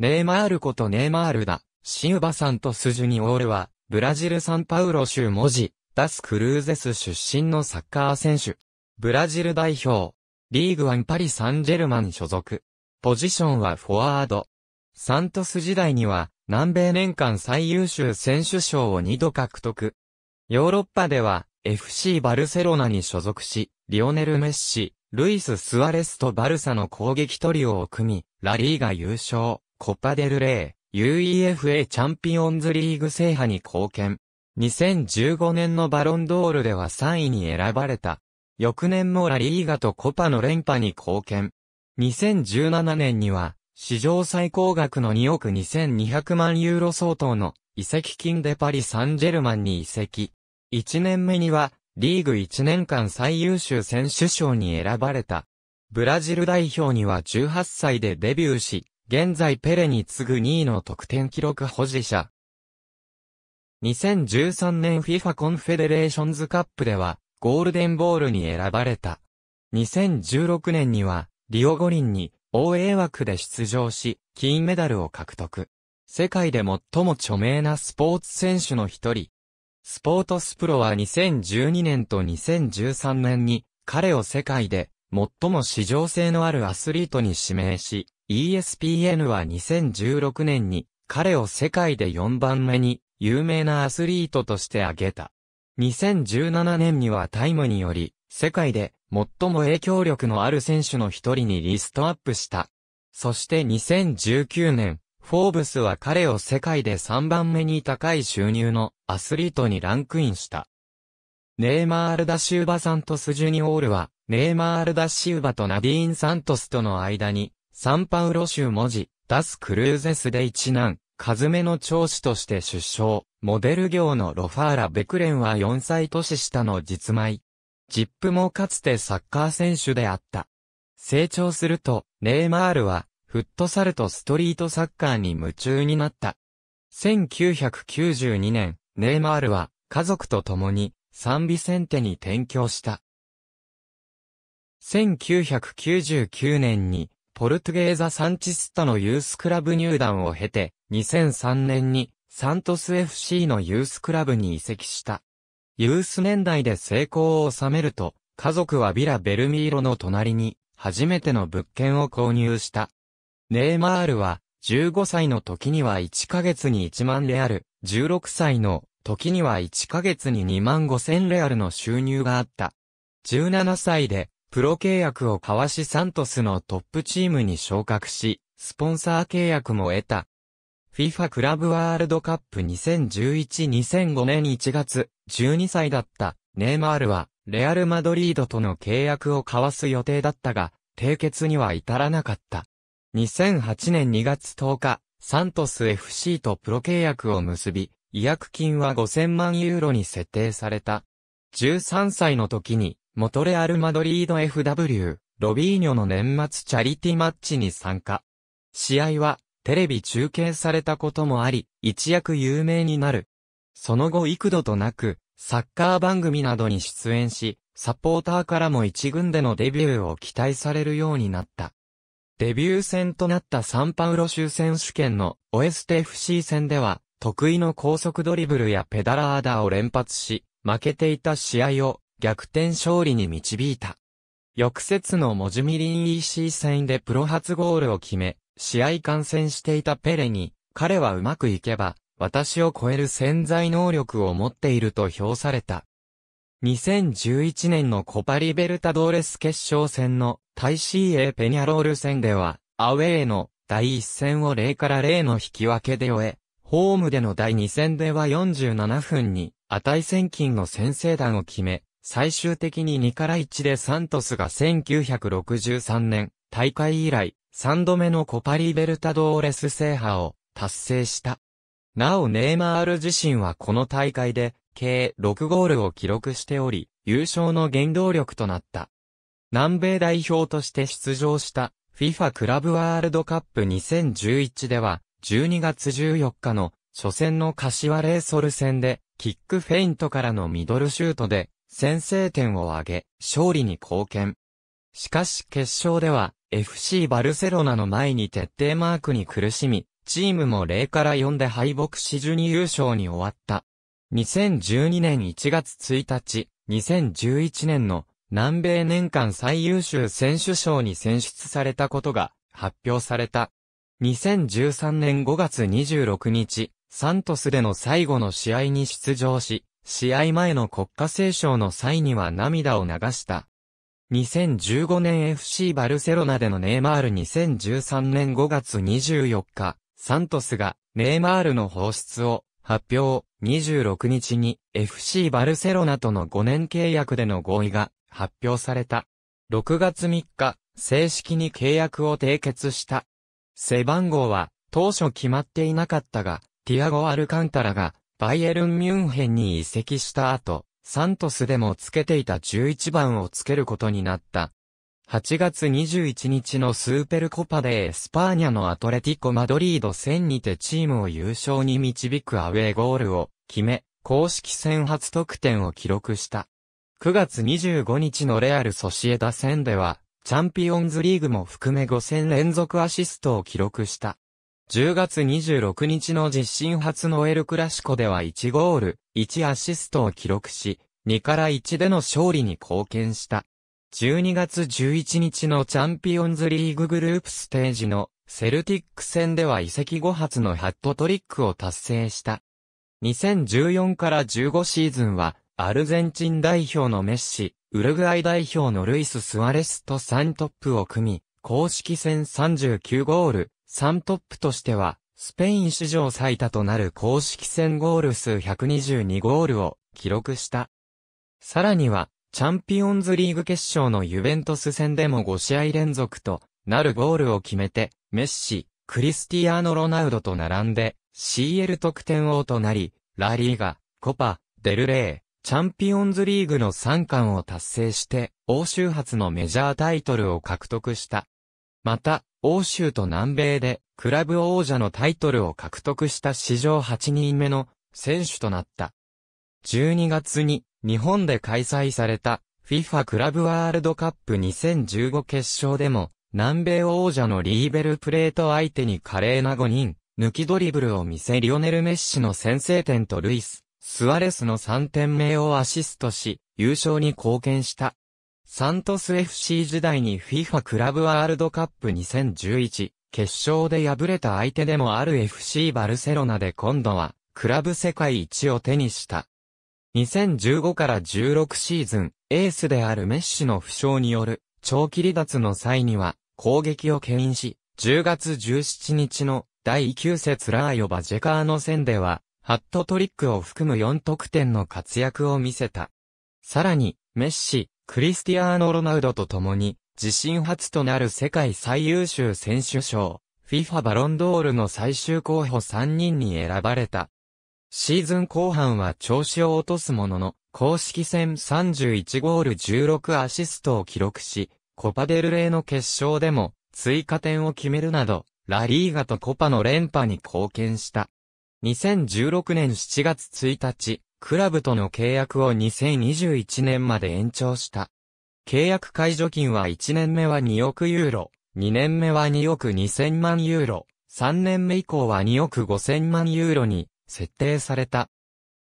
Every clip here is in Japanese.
ネイマールことネイマールだ。シウバさんとスジュニオールは、ブラジルサンパウロ州文字、ダスクルーゼス出身のサッカー選手。ブラジル代表。リーグワンパリ・サンジェルマン所属。ポジションはフォワード。サントス時代には、南米年間最優秀選手賞を2度獲得。ヨーロッパでは、FC バルセロナに所属し、リオネル・メッシ、ルイス・スアレスとバルサの攻撃トリオを組み、ラリーが優勝。コパデルレー、UEFA チャンピオンズリーグ制覇に貢献。2015年のバロンドールでは3位に選ばれた。翌年もラリーガとコパの連覇に貢献。2017年には、史上最高額の2億2200万ユーロ相当の遺跡金でパリ・サンジェルマンに移籍。1年目には、リーグ1年間最優秀選手賞に選ばれた。ブラジル代表には18歳でデビューし、現在ペレに次ぐ2位の得点記録保持者。2013年 FIFA コンフェデレーションズカップでは、ゴールデンボールに選ばれた。2016年には、リオ五輪に、OA 枠で出場し、金メダルを獲得。世界で最も著名なスポーツ選手の一人。スポートスプロは2012年と2013年に、彼を世界で、最も市場性のあるアスリートに指名し、ESPN は2016年に彼を世界で4番目に有名なアスリートとして挙げた。2017年にはタイムにより世界で最も影響力のある選手の一人にリストアップした。そして2019年、フォーブスは彼を世界で3番目に高い収入のアスリートにランクインした。ネイマール・ダ・シューバ・サントス・ジュニオールは、ネイマール・ダ・シューバとナディーン・サントスとの間に、サンパウロ州文字、ダスクルーゼスで一男、カズメの長子として出生、モデル業のロファーラ・ベクレンは4歳年下の実米。ジップもかつてサッカー選手であった。成長すると、ネイマールは、フットサルとストリートサッカーに夢中になった。1992年、ネイマールは、家族と共に、サンビセンテに転居した。1999年に、ポルトゲーザ・サンチスタのユースクラブ入団を経て、2003年にサントス FC のユースクラブに移籍した。ユース年代で成功を収めると、家族はビラ・ベルミーロの隣に、初めての物件を購入した。ネイマールは、15歳の時には1ヶ月に1万レアル、16歳の時には1ヶ月に2万5千レアルの収入があった。17歳でプロ契約を交わしサントスのトップチームに昇格し、スポンサー契約も得た。FIFA クラブワールドカップ2011-2005年1月、12歳だったネイマールは、レアル・マドリードとの契約を交わす予定だったが、締結には至らなかった。2008年2月10日、サントス FC とプロ契約を結び、違約金は5000万ユーロに設定された。13歳の時にモトレアル・マドリード FW、ロビーニョの年末チャリティマッチに参加。試合は、テレビ中継されたこともあり、一躍有名になる。その後幾度となく、サッカー番組などに出演し、サポーターからも一軍でのデビューを期待されるようになった。デビュー戦となったサンパウロ州選手権のオエステ FC 戦では、得意の高速ドリブルやペダラーダーを連発し、負けていた試合を逆転勝利に導いた。翌節のモジュミリン EC 戦でプロ初ゴールを決め、試合観戦していたペレに、彼はうまくいけば、私を超える潜在能力を持っていると評された。2011年のコパリベルタドーレス決勝戦のタイシーエペニャロール戦では、アウェーの第1戦を0から0の引き分けで終え、ホームでの第2戦では47分に値千金の先制弾を決め、最終的に2から1でサントスが1963年、大会以来、3度目のコパリベルタドーレス制覇を達成した。なおネイマール自身はこの大会で、計6ゴールを記録しており、優勝の原動力となった。南米代表として出場した FIFA クラブワールドカップ2011では、12月14日の初戦の柏レイソル戦で、キックフェイントからのミドルシュートで、先制点を挙げ、勝利に貢献。しかし決勝では、FC バルセロナの前に徹底マークに苦しみ、チームも0から4で敗北し順2優勝に終わった。2012年1月1日、2011年の南米年間最優秀選手賞に選出されたことが発表された。2013年5月26日、サントスでの最後の試合に出場し、試合前の国家斉唱の際には涙を流した。2015年 FC バルセロナでのネイマール2013年5月24日、サントスがネイマールの放出を発表、26日に FC バルセロナとの5年契約での合意が発表された。6月3日、正式に契約を締結した。背番号は当初決まっていなかったが、ティアゴ・アルカンタラがバイエルン・ミュンヘンに移籍した後、サントスでもつけていた11番をつけることになった。8月21日のスーペルコパでエスパーニャのアトレティコ・マドリード戦にてチームを優勝に導くアウェーゴールを決め、公式戦初得点を記録した。9月25日のレアル・ソシエダ戦では、チャンピオンズリーグも含め5戦連続アシストを記録した。10月26日の実身初のエルクラシコでは1ゴール、1アシストを記録し、2から1での勝利に貢献した。12月11日のチャンピオンズリーググループステージのセルティック戦では移籍後発のハットトリックを達成した。2014から15シーズンはアルゼンチン代表のメッシ、ウルグアイ代表のルイス・スアレスと3トップを組み、公式戦39ゴール、ントップとしては、スペイン史上最多となる公式戦ゴール数122ゴールを記録した。さらには、チャンピオンズリーグ決勝のユベントス戦でも5試合連続となるゴールを決めて、メッシ、クリスティアーノ・ロナウドと並んで、CL 得点王となり、ラリーガ、コパ、デルレー、チャンピオンズリーグの3冠を達成して、欧州発のメジャータイトルを獲得した。また、欧州と南米でクラブ王者のタイトルを獲得した史上8人目の選手となった。12月に日本で開催された FIFA クラブワールドカップ2015決勝でも南米王者のリーベルプレート相手に華麗な5人、抜きドリブルを見せリオネル・メッシの先制点とルイス、スアレスの3点目をアシストし、優勝に貢献した。サントス FC 時代に FIFA クラブワールドカップ2011決勝で敗れた相手でもある FC バルセロナで今度はクラブ世界一を手にした。2015から16シーズン、エースであるメッシの負傷による長期離脱の際には攻撃を牽引し、10月17日の第9節ラーヨバジェカーの戦では、ハットトリックを含む4得点の活躍を見せた。さらに、メッシ、クリスティアーノ・ロナウドと共に、自身初となる世界最優秀選手賞、FIFA バロンドールの最終候補3人に選ばれた。シーズン後半は調子を落とすものの、公式戦31ゴール16アシストを記録し、コパデルレーの決勝でも追加点を決めるなど、ラリーガとコパの連覇に貢献した。2016年7月1日、クラブとの契約を2021年まで延長した。契約解除金は1年目は2億ユーロ、2年目は2億2000万ユーロ、3年目以降は2億5000万ユーロに設定された。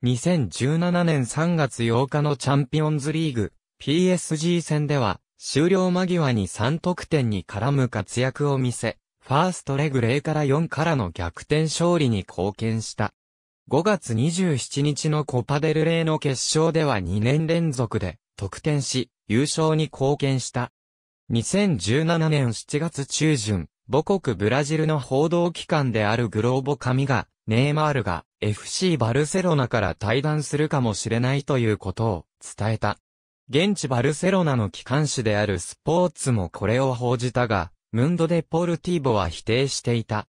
2017年3月8日のチャンピオンズリーグ PSG 戦では終了間際に3得点に絡む活躍を見せ、ファーストレグ0から4からの逆転勝利に貢献した。5月27日のコパデルレーの決勝では2年連続で得点し、優勝に貢献した。2017年7月中旬、母国ブラジルの報道機関であるグローボ紙が、ネイマールが FC バルセロナから退団するかもしれないということを伝えた。現地バルセロナの機関紙であるスポーツもこれを報じたが、ムンドデ・ポルティーボは否定していた。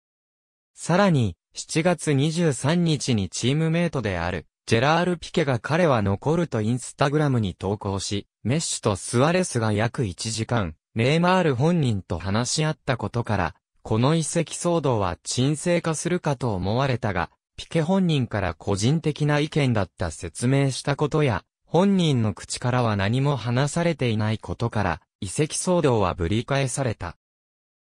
さらに、7月23日にチームメイトである、ジェラール・ピケが彼は残るとインスタグラムに投稿し、メッシュとスアレスが約1時間、ネイマール本人と話し合ったことから、この遺跡騒動は沈静化するかと思われたが、ピケ本人から個人的な意見だった説明したことや、本人の口からは何も話されていないことから、遺跡騒動はぶり返された。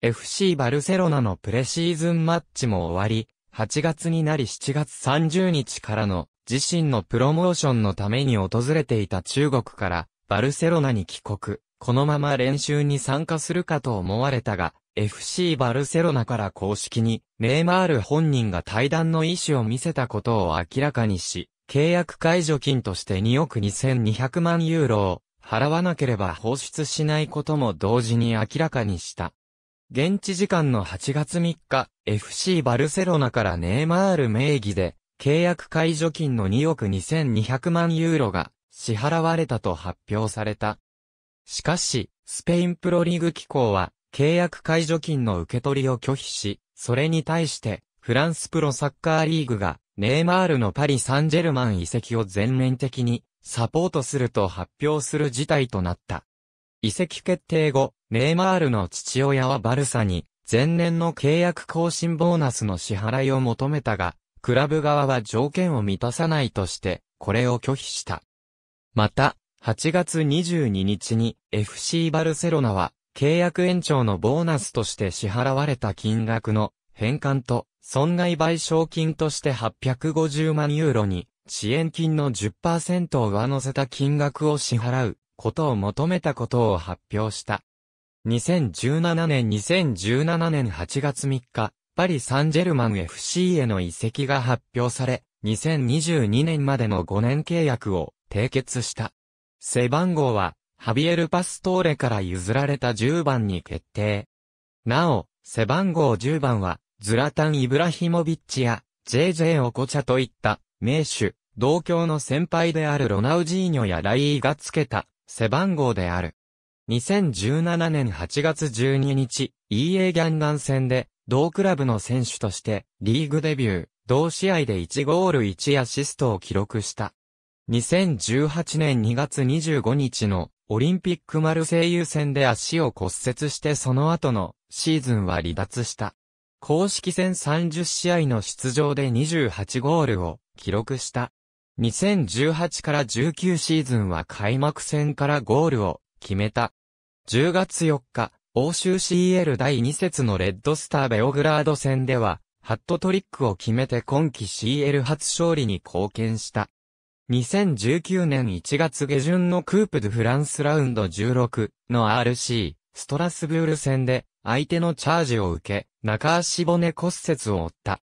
FC バルセロナのプレシーズンマッチも終わり、8月になり7月30日からの自身のプロモーションのために訪れていた中国からバルセロナに帰国。このまま練習に参加するかと思われたが、FC バルセロナから公式に、ネイマール本人が対談の意思を見せたことを明らかにし、契約解除金として2億2200万ユーロを払わなければ放出しないことも同時に明らかにした。現地時間の8月3日、FC バルセロナからネイマール名義で、契約解除金の2億2200万ユーロが支払われたと発表された。しかし、スペインプロリーグ機構は、契約解除金の受け取りを拒否し、それに対して、フランスプロサッカーリーグが、ネイマールのパリ・サンジェルマン移籍を全面的にサポートすると発表する事態となった。移籍決定後、ネイマールの父親はバルサに、前年の契約更新ボーナスの支払いを求めたが、クラブ側は条件を満たさないとして、これを拒否した。また、8月22日に FC バルセロナは、契約延長のボーナスとして支払われた金額の返還と損害賠償金として850万ユーロに支援金の10%を上乗せた金額を支払うことを求めたことを発表した。2017年2017年8月3日、パリ・サンジェルマン FC への移籍が発表され、2022年までの5年契約を締結した。背番号は、ハビエル・パストーレから譲られた10番に決定。なお、背番号10番は、ズラタン・イブラヒモビッチや、JJ オコチャといった、名手、同郷の先輩であるロナウジーニョやライーがつけた、背番号である。2017年8月12日、EA ギャンガン戦で、同クラブの選手として、リーグデビュー、同試合で1ゴール1アシストを記録した。2018年2月25日のオリンピックマルセイユ戦で足を骨折してその後のシーズンは離脱した。公式戦30試合の出場で28ゴールを記録した。2018から19シーズンは開幕戦からゴールを決めた。10月4日、欧州 CL 第2節のレッドスターベオグラード戦では、ハットトリックを決めて今季 CL 初勝利に貢献した。2019年1月下旬のクープ・ドゥ・フランスラウンド16の RC、ストラスブール戦で相手のチャージを受け、中足骨骨折を負った。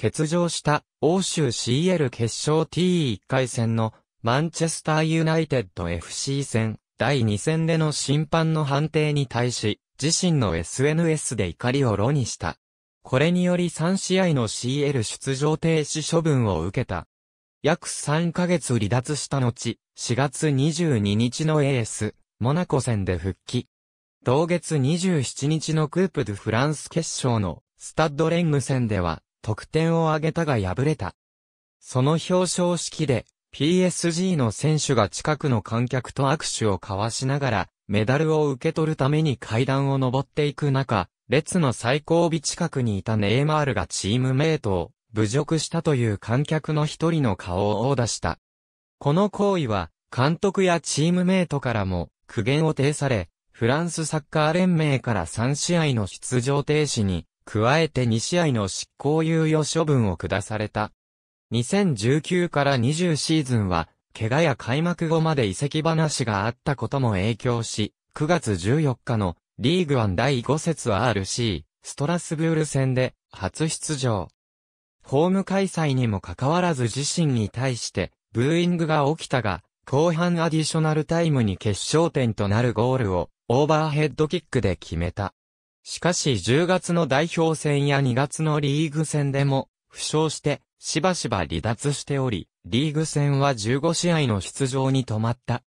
欠場した欧州 CL 決勝 T1 回戦のマンチェスターユナイテッド FC 戦第2戦での審判の判定に対し、自身の SNS で怒りを露にした。これにより3試合の CL 出場停止処分を受けた。約3ヶ月離脱した後、4月22日のエース、モナコ戦で復帰。同月27日のクープ・ドゥ・フランス決勝のスタッドレング戦では得点を挙げたが敗れた。その表彰式で PSG の選手が近くの観客と握手を交わしながら、メダルを受け取るために階段を登っていく中、列の最後尾近くにいたネイマールがチームメイトを侮辱したという観客の一人の顔を殴打した。この行為は、監督やチームメイトからも苦言を呈され、フランスサッカー連盟から3試合の出場停止に、加えて2試合の執行猶予処分を下された。2019から20シーズンは、怪我や開幕後まで移籍話があったことも影響し、9月14日のリーグワン第5節 RC、ストラスブール戦で初出場。ホーム開催にもかかわらず自身に対してブーイングが起きたが、後半アディショナルタイムに決勝点となるゴールをオーバーヘッドキックで決めた。しかし10月の代表戦や2月のリーグ戦でも負傷してしばしば離脱しており、リーグ戦は15試合の出場に止まった。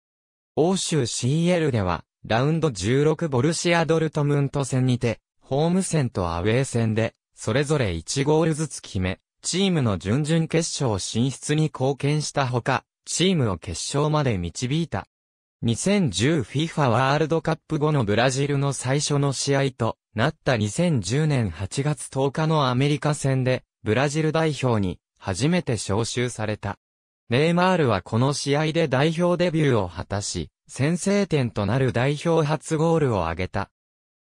欧州 CL では、ラウンド16ボルシア・ドルトムント戦にて、ホーム戦とアウェー戦で、それぞれ1ゴールずつ決め、チームの準々決勝進出に貢献したほか、チームを決勝まで導いた。2010FIFA ワールドカップ後のブラジルの最初の試合となった2010年8月10日のアメリカ戦で、ブラジル代表に初めて招集された。ネイマールはこの試合で代表デビューを果たし、先制点となる代表初ゴールを挙げた。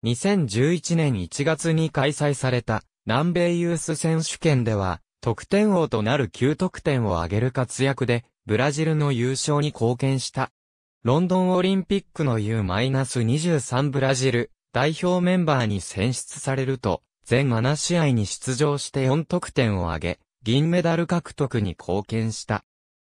2011年1月に開催された南米ユース選手権では、得点王となる9得点を挙げる活躍で、ブラジルの優勝に貢献した。ロンドンオリンピックの U-23 ブラジル代表メンバーに選出されると、全7試合に出場して4得点を挙げ、銀メダル獲得に貢献した。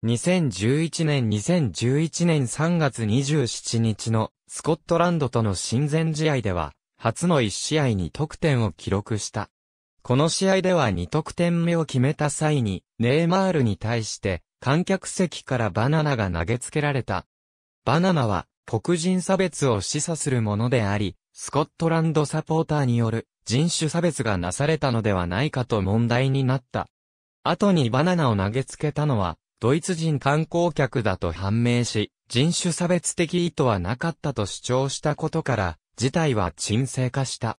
2011年2011年3月27日のスコットランドとの親善試合では、初の1試合に得点を記録した。この試合では2得点目を決めた際に、ネイマールに対して、観客席からバナナが投げつけられた。バナナは、黒人差別を示唆するものであり、スコットランドサポーターによる人種差別がなされたのではないかと問題になった。後にバナナを投げつけたのは、ドイツ人観光客だと判明し、人種差別的意図はなかったと主張したことから、事態は沈静化した。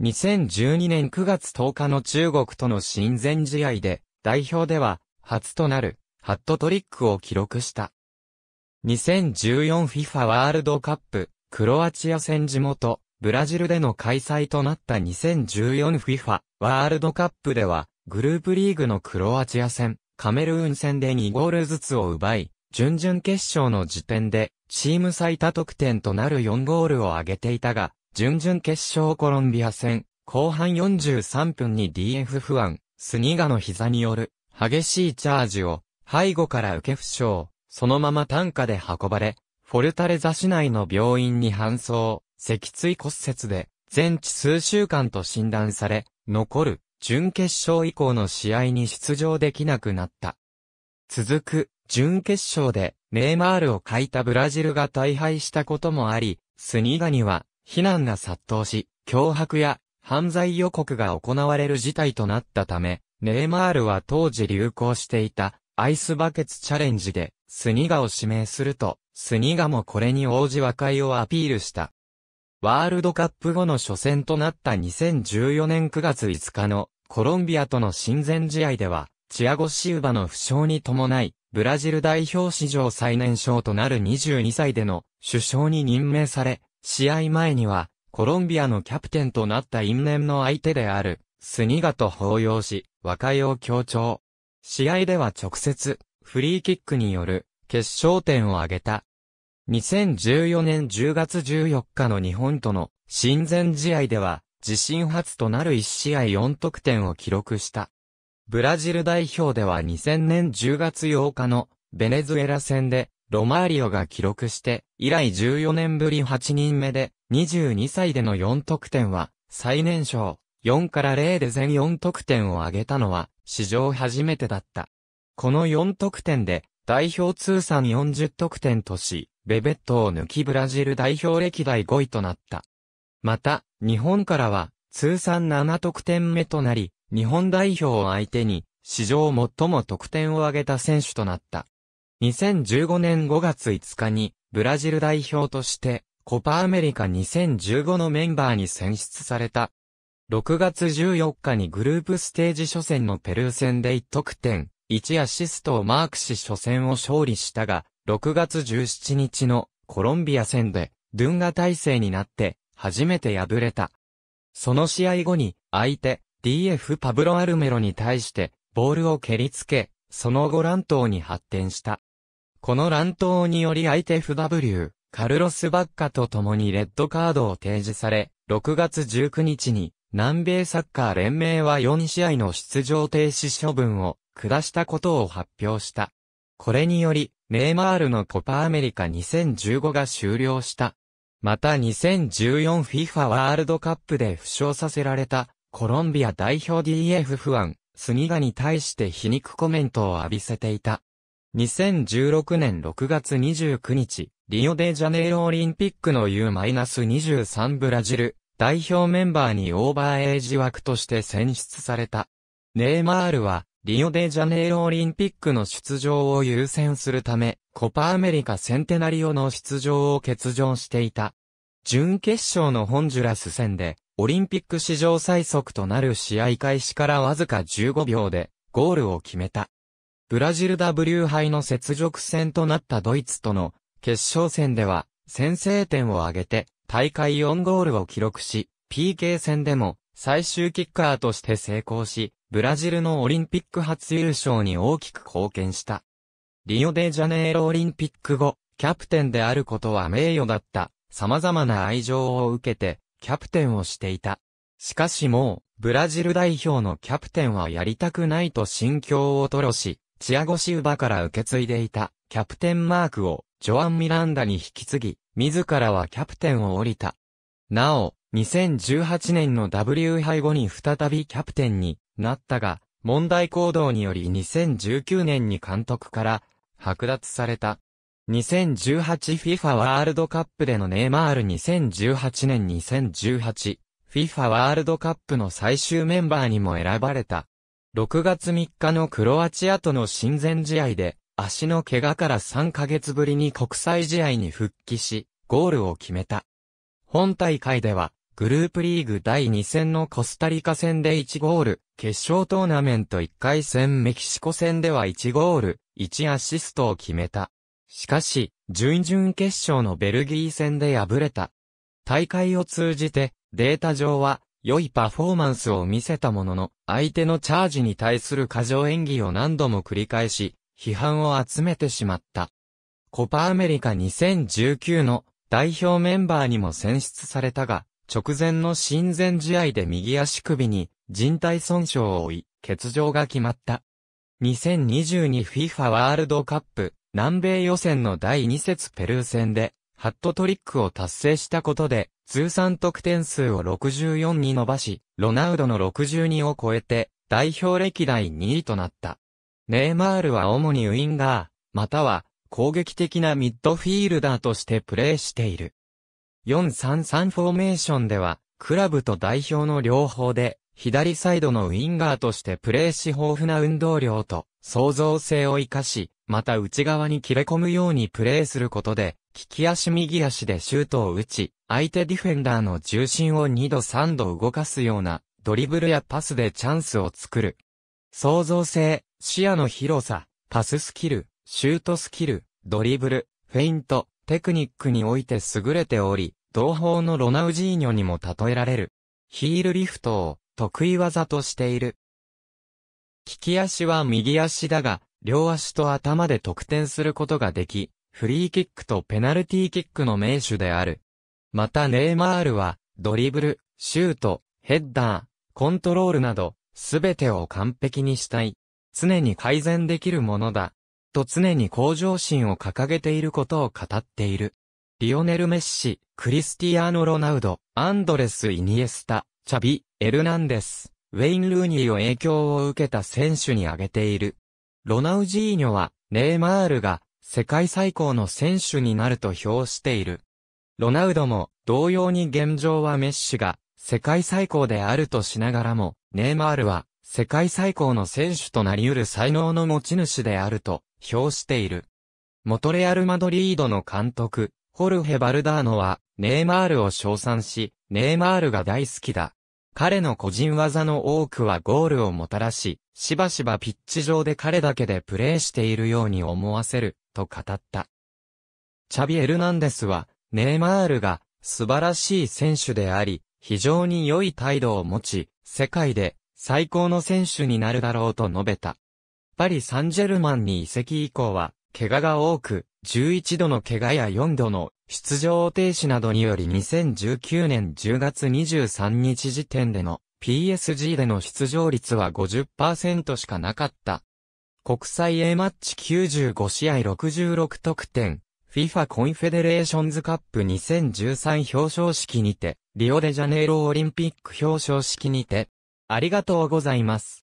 2012年9月10日の中国との親善試合で、代表では、初となる、ハットトリックを記録した。2014FIFA ワールドカップ、クロアチア戦地元、ブラジルでの開催となった 2014FIFA ワールドカップでは、グループリーグのクロアチア戦、カメルーン戦で2ゴールずつを奪い、準々決勝の時点で、チーム最多得点となる4ゴールを挙げていたが、準々決勝コロンビア戦、後半43分に DF 不安、スニガの膝による、激しいチャージを、背後から受け負傷、そのまま担架で運ばれ、フォルタレザ市内の病院に搬送、脊椎骨折で、全治数週間と診断され、残る準決勝以降の試合に出場できなくなった。続く、準決勝で、ネイマールを欠いたブラジルが大敗したこともあり、スニガには、非難が殺到し、脅迫や、犯罪予告が行われる事態となったため、ネイマールは当時流行していた、アイスバケツチャレンジで、スニガを指名すると、スニガもこれに応じ和解をアピールした。ワールドカップ後の初戦となった2014年9月5日のコロンビアとの親善試合では、チアゴ・シウバの負傷に伴い、ブラジル代表史上最年少となる22歳での首相に任命され、試合前には、コロンビアのキャプテンとなった因縁の相手である、スニガと抱擁し、和解を強調。試合では直接、フリーキックによる、決勝点を挙げた。2014年10月14日の日本との親善試合では、自身初となる1試合4得点を記録した。ブラジル代表では2000年10月8日のベネズエラ戦でロマーリオが記録して、以来14年ぶり8人目で22歳での4得点は最年少4から0で全4得点を挙げたのは史上初めてだった。この4得点で代表通算40得点とし、ベベットを抜きブラジル代表歴代5位となった。また、日本からは通算7得点目となり、日本代表を相手に史上最も得点を挙げた選手となった。2015年5月5日にブラジル代表としてコパアメリカ2015のメンバーに選出された。6月14日にグループステージ初戦のペルー戦で1得点、1アシストをマークし初戦を勝利したが、6月17日のコロンビア戦で、ドゥンガ体制になって、初めて敗れた。その試合後に、相手、DF パブロ・アルメロに対して、ボールを蹴りつけ、その後乱闘に発展した。この乱闘により相手 FW、カルロス・バッカと共にレッドカードを提示され、6月19日に、南米サッカー連盟は4試合の出場停止処分を下したことを発表した。これにより、ネイマールのコパアメリカ2015が終了した。また 2014FIFA ワールドカップで負傷させられたコロンビア代表 DF 不安、スニガに対して皮肉コメントを浴びせていた。2016年6月29日、リオデジャネイロオリンピックの U-23 ブラジル代表メンバーにオーバーエイジ枠として選出された。ネイマールはリオデジャネイロオリンピックの出場を優先するため、コパアメリカセンテナリオの出場を欠場していた。準決勝のホンジュラス戦で、オリンピック史上最速となる試合開始からわずか15秒で、ゴールを決めた。ブラジル W 杯の雪辱戦となったドイツとの決勝戦では、先制点を挙げて、大会4ゴールを記録し、PK 戦でも最終キッカーとして成功し、ブラジルのオリンピック初優勝に大きく貢献した。リオデジャネイロオリンピック後、キャプテンであることは名誉だった。様々な愛情を受けて、キャプテンをしていた。しかしもう、ブラジル代表のキャプテンはやりたくないと心境を吐露し、チアゴシウバから受け継いでいた、キャプテンマークを、ジョアン・ミランダに引き継ぎ、自らはキャプテンを降りた。なお、2018年の W 杯後に再びキャプテンになったが、問題行動により2019年に監督から剥奪された。2018FIFA ワールドカップでのネイマール2018年 2018FIFA ワールドカップの最終メンバーにも選ばれた。6月3日のクロアチアとの親善試合で足の怪我から3ヶ月ぶりに国際試合に復帰し、ゴールを決めた。本大会ではグループリーグ第2戦のコスタリカ戦で1ゴール、決勝トーナメント1回戦メキシコ戦では1ゴール、1アシストを決めた。しかし、準々決勝のベルギー戦で敗れた。大会を通じて、データ上は、良いパフォーマンスを見せたものの、相手のチャージに対する過剰演技を何度も繰り返し、批判を集めてしまった。コパアメリカ2019の代表メンバーにも選出されたが、直前の親善試合で右足首に人体損傷を負い、欠場が決まった。2022FIFA ワールドカップ南米予選の第2節ペルー戦で、ハットトリックを達成したことで、通算得点数を64に伸ばし、ロナウドの62を超えて、代表歴代2位となった。ネイマールは主にウィンガー、または攻撃的なミッドフィールダーとしてプレーしている。4-3-3フォーメーションでは、クラブと代表の両方で、左サイドのウィンガーとしてプレーし豊富な運動量と創造性を活かし、また内側に切れ込むようにプレーすることで、利き足右足でシュートを打ち、相手ディフェンダーの重心を2度3度動かすような、ドリブルやパスでチャンスを作る。創造性、視野の広さ、パススキル、シュートスキル、ドリブル、フェイント、テクニックにおいて優れており、同胞のロナウジーニョにも例えられる。ヒールリフトを得意技としている。利き足は右足だが、両足と頭で得点することができ、フリーキックとペナルティーキックの名手である。またネイマールは、ドリブル、シュート、ヘッダー、コントロールなど、すべてを完璧にしたい。常に改善できるものだ。と常に向上心を掲げていることを語っている。リオネル・メッシ、クリスティアーノ・ロナウド、アンドレス・イニエスタ、チャビ、エルナンデス、ウェイン・ルーニーを影響を受けた選手に挙げている。ロナウジーニョは、ネイマールが、世界最高の選手になると評している。ロナウドも、同様に現状はメッシが、世界最高であるとしながらも、ネイマールは、世界最高の選手となり得る才能の持ち主であると、評している。モトレアル・マドリードの監督、ホルヘ・バルダーノは、ネイマールを称賛し、ネイマールが大好きだ。彼の個人技の多くはゴールをもたらし、しばしばピッチ上で彼だけでプレーしているように思わせる、と語った。チャビエルナンデスは、ネイマールが素晴らしい選手であり、非常に良い態度を持ち、世界で最高の選手になるだろうと述べた。パリ・サンジェルマンに移籍以降は、怪我が多く、11度の怪我や4度の出場停止などにより2019年10月23日時点での PSG での出場率は50%しかなかった。国際 A マッチ95試合66得点、FIFA コンフェデレーションズカップ2013表彰式にて、リオデジャネイロオリンピック表彰式にて、ありがとうございます。